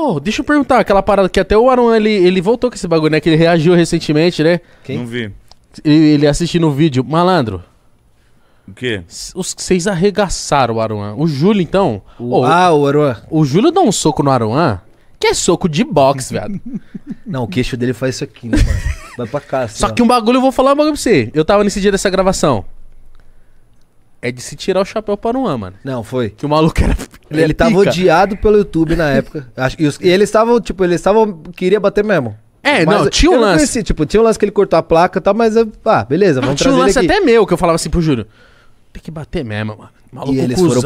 Oh, deixa eu perguntar, aquela parada que até o Aruan ele, ele voltou com esse bagulho, né? Que ele reagiu recentemente, né? Quem? Não vi. Ele, ele assistindo o vídeo. Malandro. O quê? Os vocês arregaçaram o Aruan. O Júlio, então. O, oh, ah, o Aruan. O Júlio dá um soco no Aruan, que é soco de boxe, velho. Não, o queixo dele faz isso aqui, né, mano? Vai pra cá. Assim, Só ó. que um bagulho, eu vou falar um bagulho pra você. Eu tava nesse dia dessa gravação. É de se tirar o chapéu para o Aruan, mano. Não, foi. Que o maluco era ele, é ele tava odiado pelo YouTube na época. e, os, e eles estavam, tipo, eles estavam. Queria bater mesmo. É, mas não, tinha um lance. Conheci, tipo, tinha um lance que ele cortou a placa e tal, mas. Ah, beleza, ah, vamos não, Tinha um lance até meu que eu falava assim pro Júlio. Tem que bater mesmo, mano. maluco e eles cuzão,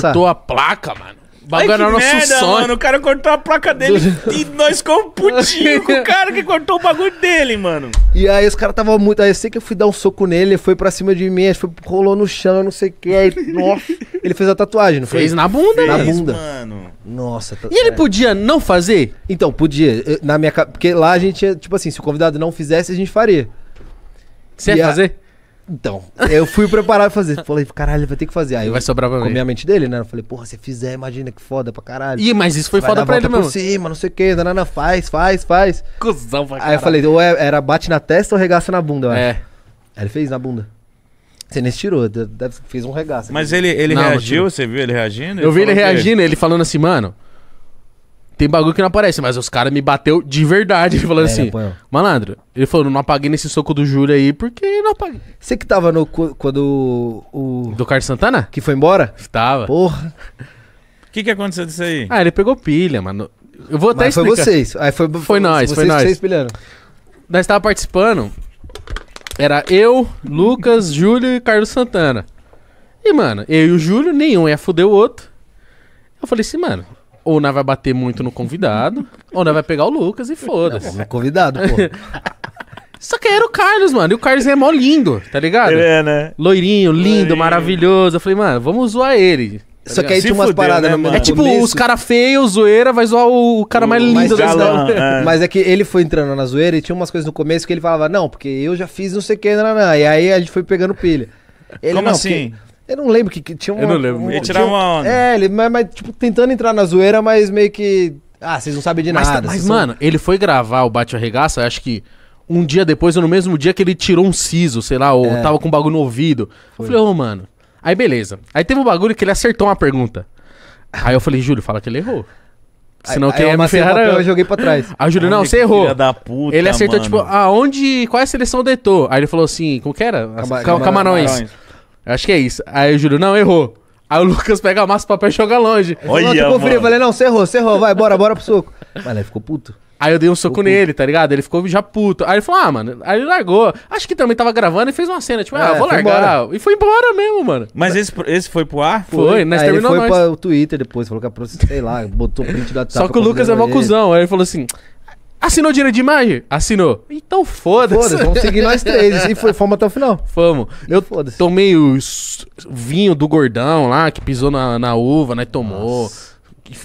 cortou a placa, mano bagulho era nosso merda, sonho. Mano, o cara cortou a placa dele e nós ficamos putinho com o cara que cortou o bagulho dele, mano. E aí os caras tava muito. Aí eu sei que eu fui dar um soco nele, ele foi pra cima de mim, foi, rolou no chão, não sei o que. nossa. Ele fez a tatuagem, não foi? Fez na bunda, fez, Na bunda. Mano. Nossa. Tá e ele podia não fazer? Então, podia. Na minha Porque lá a gente, tipo assim, se o convidado não fizesse, a gente faria. Você ia fazer? Então, eu fui preparado pra fazer. Falei, caralho, vai ter que fazer. Aí vai sobrar pra mim. a mente dele, né? Eu falei, porra, se fizer, imagina que foda pra caralho. Ih, mas isso foi vai foda pra ele mesmo. sim mas não sei o que, nanana, faz, faz, faz. Cusão pra caralho. Aí eu falei, ou é, era bate na testa ou regaça na bunda, eu é. acho. É. Aí ele fez na bunda. Você nem tirou, deve, fez um regaço. Mas ele, ele não, reagiu, você viu ele reagindo? Eu vi ele reagindo, ele falando assim, mano tem bagulho que não aparece, mas os caras me bateu de verdade, falando é, assim, malandro, ele falou, não apaguei nesse soco do Júlio aí, porque não apaguei. Você que tava no, quando o... Do Carlos Santana? Que foi embora? Tava. Porra. O que que aconteceu disso aí? Ah, ele pegou pilha, mano. Eu vou até mas explicar. foi vocês. Aí foi, foi, foi nós, foi nós. Vocês pilharam. Nós tava participando, era eu, Lucas, Júlio e Carlos Santana. E, mano, eu e o Júlio, nenhum ia foder o outro. Eu falei assim, mano, ou o vai bater muito no convidado, ou o vai pegar o Lucas e foda-se. É convidado, pô. Só que era o Carlos, mano. E o Carlos é mó lindo, tá ligado? Ele é, né? Loirinho, lindo, Loirinho. maravilhoso. Eu falei, mano, vamos zoar ele. Tá Só que aí tinha umas paradas, né, mano? É tipo, os cara feio, zoeira, vai zoar o cara mais lindo mais da cidade. É. Mas é que ele foi entrando na zoeira e tinha umas coisas no começo que ele falava, não, porque eu já fiz não sei o que, não, não, E aí a gente foi pegando pilha. Ele, Como assim? Porque... Eu não lembro que, que tinha um. Eu não lembro. Um, ele tirava uma onda. É, ele, mas, mas, tipo, tentando entrar na zoeira, mas meio que. Ah, vocês não sabem de mas, tá, nada. Mas, mano, ele foi gravar o Bate Arregaça, acho que um dia depois, ou no mesmo dia que ele tirou um siso, sei lá, ou é. tava com um bagulho no ouvido. Foi. Eu falei, ô, oh, mano. Aí, beleza. Aí teve um bagulho que ele acertou uma pergunta. Aí eu falei, Júlio, fala que ele errou. Senão quem é me ferrar eu... eu joguei pra trás. Aí ah, Júlio, não, você errou. Puta, ele acertou, tipo, mano. tipo, aonde, qual é a seleção detou? Aí ele falou assim, como que era? Cam Cam Camarões. Camarões. Acho que é isso. Aí eu Júlio, não, errou. Aí o Lucas pega a massa o papel e joga longe. Olha, eu eu falei, não, você errou, você errou, vai, bora, bora pro soco. Mas ele ficou puto. Aí eu dei um soco ficou nele, puto. tá ligado? Ele ficou já puto. Aí ele falou, ah, mano, aí ele largou. Acho que também tava gravando e fez uma cena, tipo, ah, é, vou largar. Embora. E foi embora mesmo, mano. Mas esse, esse foi pro ar? Foi, foi nós aí terminou ele foi nós. pro Twitter depois, falou que a sei lá, botou print da tapa. Só que o Lucas é mó cuzão. Aí ele falou assim, Assinou dinheiro de imagem? Assinou. Então foda-se. Foda vamos seguir nós três. E foi, fomos até o final. Fomos. Eu tomei o vinho do gordão lá, que pisou na, na uva, né? Tomou. Nossa.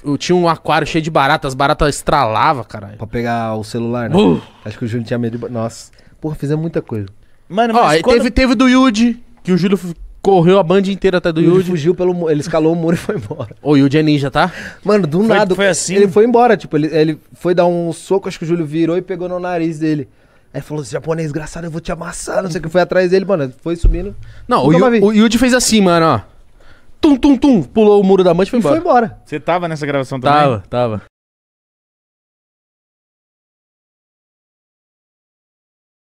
Eu tinha um aquário cheio de baratas, as baratas estralavam, caralho. Pra pegar o celular, né? Uh. Acho que o Júlio tinha medo de. Nossa. Porra, fizemos muita coisa. Mano, mas. Ó, quando... teve, teve do Yude que o Júlio Correu a banda inteira até do Yuji. Ele fugiu pelo Ele escalou o muro e foi embora. O Yuji é ninja, tá? Mano, do foi, nada. Foi assim? Ele foi embora, tipo, ele, ele foi dar um soco, acho que o Júlio virou e pegou no nariz dele. Aí falou assim, japonês, engraçado, eu vou te amassar, não sei o que. Foi atrás dele, mano, foi subindo. Não, o, Yu, o Yuji fez assim, mano, ó. Tum, tum, tum, pulou o muro da mancha e foi embora. E foi embora. Você tava nessa gravação também? Tava, tava.